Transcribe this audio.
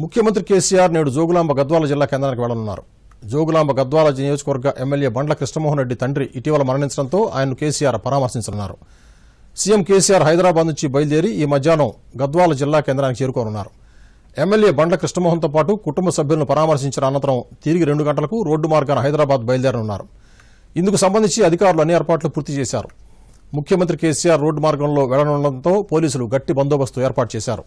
ముఖ్యమంత్రి కేసీఆర్ నేడు జోగులాంబ గద్వాల జిల్లా కేంద్రానికి వెళ్లనున్నారు జోగులాంబ గద్వాల నియోజకవర్గ ఎమ్మెల్యే బండ్ల కృష్ణమోహన్ రెడ్డి తండ్రి ఇటీవల మరణించడంతో ఆయన్ను కేసీఆర్ పరామర్శించనున్నారు సీఎం కేసీఆర్ హైదరాబాద్ నుంచి బయలుదేరి ఈ మధ్యాహ్నం గద్వాల జిల్లా కేంద్రానికి చేరుకోనున్నారు ఎమ్మెల్యే బండ్ల కృష్ణమోహన్తో పాటు కుటుంబ సభ్యులను పరామర్శించిన అనంతరం తిరిగి రెండు గంటలకు రోడ్డు మార్గాన హైదరాబాద్ బయలుదేరనున్నారు ఇందుకు సంబంధించి అధికారులు అన్ని ఏర్పాట్లు పూర్తి చేశారు ముఖ్యమంత్రి కేసీఆర్ రోడ్డు మార్గంలో వెళ్లనుండటంతో పోలీసులు గట్టి బందోబస్తు ఏర్పాటు చేశారు